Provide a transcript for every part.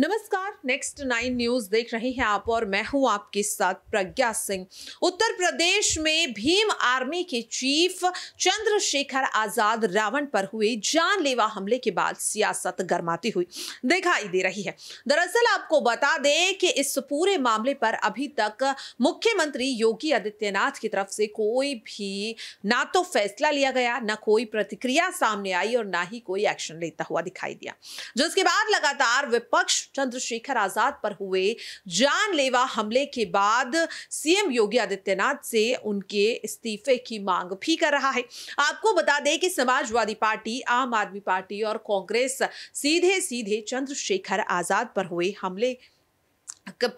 नमस्कार next nine news देख रहे हैं आप और मैं हूं आपके साथ प्रज्ञा सिंह उत्तर प्रदेश में भीम आर्मी के चीफ चंद्रशेखर आजाद रावण पर हुए जानलेवा हमले के बाद सियासत गर्माती हुई दिखाई दे रही है दरअसल आपको बता दें कि इस पूरे मामले पर अभी तक मुख्यमंत्री योगी आदित्यनाथ की तरफ से कोई भी ना तो फैसला लिया गया ना कोई प्रतिक्रिया सामने आई और ना ही कोई एक्शन लेता हुआ दिखाई दिया जिसके बाद लगातार विपक्ष चंद्रशेखर आजाद पर हुए जानलेवा हमले के बाद सीएम योगी आदित्यनाथ से उनके इस्तीफे की मांग भी कर रहा है आपको बता दें कि समाजवादी पार्टी आम आदमी पार्टी और कांग्रेस सीधे सीधे चंद्रशेखर आजाद पर हुए हमले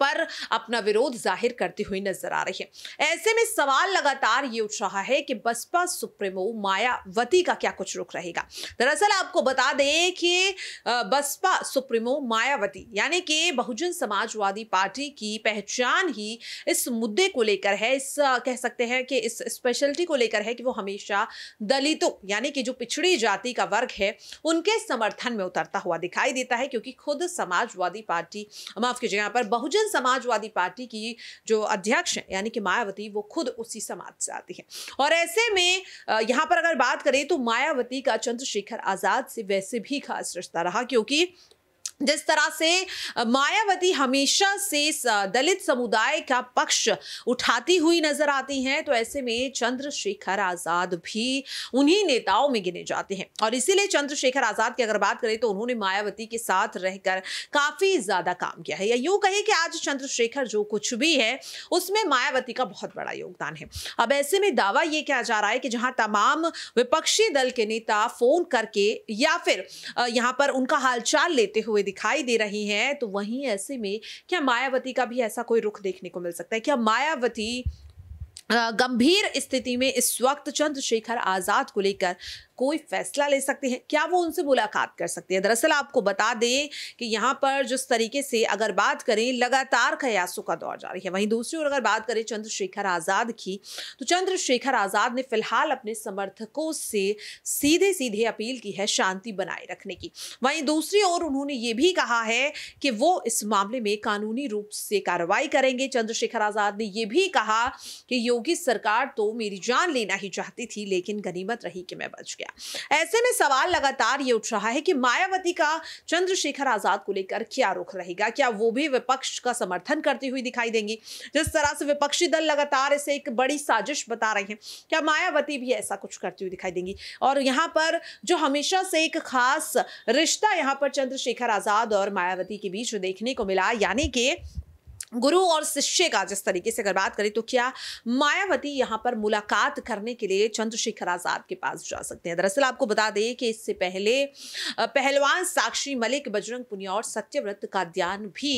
पर अपना विरोध जाहिर करती हुई नजर आ रही है ऐसे में सवाल लगातार ये उठ रहा है कि बसपा सुप्रीमो मायावती का क्या कुछ रुख रहेगा दरअसल आपको बता दें कि बसपा सुप्रीमो मायावती यानी कि बहुजन समाजवादी पार्टी की पहचान ही इस मुद्दे को लेकर है इस कह सकते हैं कि इस स्पेशलिटी को लेकर है कि वो हमेशा दलितों यानी कि जो पिछड़ी जाति का वर्ग है उनके समर्थन में उतरता हुआ दिखाई देता है क्योंकि खुद समाजवादी पार्टी माफ कीजिए यहाँ पर बहुजन समाजवादी पार्टी की जो अध्यक्ष है यानी कि मायावती वो खुद उसी समाज से आती है और ऐसे में यहाँ पर अगर बात करें तो मायावती का चंद्रशेखर आज़ाद से वैसे भी खास रिश्ता रहा क्योंकि जिस तरह से मायावती हमेशा से दलित समुदाय का पक्ष उठाती हुई नजर आती हैं तो ऐसे में चंद्रशेखर आजाद भी उन्हीं नेताओं में गिने जाते हैं और इसीलिए चंद्रशेखर आजाद की अगर बात करें तो उन्होंने मायावती के साथ रहकर काफी ज्यादा काम किया है या यूं कहें कि आज चंद्रशेखर जो कुछ भी है उसमें मायावती का बहुत बड़ा योगदान है अब ऐसे में दावा ये किया जा रहा है कि जहां तमाम विपक्षी दल के नेता फोन करके या फिर यहाँ पर उनका हालचाल लेते हुए दिखाई दे रही हैं तो वहीं ऐसे में क्या मायावती का भी ऐसा कोई रुख देखने को मिल सकता है क्या मायावती गंभीर स्थिति में इस वक्त चंद्रशेखर आज़ाद को लेकर कोई फैसला ले सकते हैं क्या वो उनसे मुलाकात कर सकते हैं दरअसल आपको बता दें कि यहाँ पर जिस तरीके से अगर बात करें लगातार कयासों का दौर जारी है वहीं दूसरी ओर अगर बात करें चंद्रशेखर आज़ाद की तो चंद्रशेखर आज़ाद ने फिलहाल अपने समर्थकों से सीधे सीधे अपील की है शांति बनाए रखने की वहीं दूसरी ओर उन्होंने ये भी कहा है कि वो इस मामले में कानूनी रूप से कार्रवाई करेंगे चंद्रशेखर आज़ाद ने यह भी कहा कि योगी सरकार तो मेरी जान लेना ही चाहती थी लेकिन गनीमत रही कि मैं बच गया गया ऐसे में सवाल लगातार ये उठ रहा है कि मायावती का चंद्रशेखर आजाद को लेकर क्या रुख रहेगा क्या वो भी विपक्ष का समर्थन करती हुई दिखाई देंगी जिस तरह से विपक्षी दल लगातार इसे एक बड़ी साजिश बता रहे हैं क्या मायावती भी ऐसा कुछ करती हुई दिखाई देंगी और यहाँ पर जो हमेशा से एक खास रिश्ता यहाँ पर चंद्रशेखर आजाद और मायावती के बीच देखने को मिला यानी कि गुरु और शिष्य का जिस तरीके से अगर बात करें तो क्या मायावती यहाँ पर मुलाकात करने के लिए चंद्रशेखर आज़ाद के पास जा सकते हैं दरअसल आपको बता दें कि इससे पहले पहलवान साक्षी मलिक बजरंग पुनिया और सत्यव्रत ध्यान भी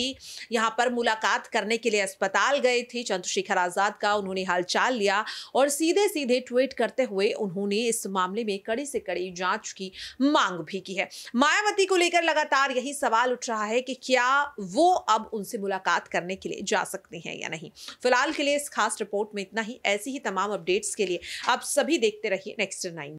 यहाँ पर मुलाकात करने के लिए अस्पताल गए थे चंद्रशेखर आज़ाद का उन्होंने हालचाल लिया और सीधे सीधे ट्वीट करते हुए उन्होंने इस मामले में कड़ी से कड़ी जाँच की मांग भी की है मायावती को लेकर लगातार यही सवाल उठ रहा है कि क्या वो अब उनसे मुलाकात करने के लिए जा सकते हैं या नहीं फिलहाल के लिए इस खास रिपोर्ट में इतना ही ऐसी ही तमाम अपडेट्स के लिए आप सभी देखते रहिए नेक्स्ट नाइन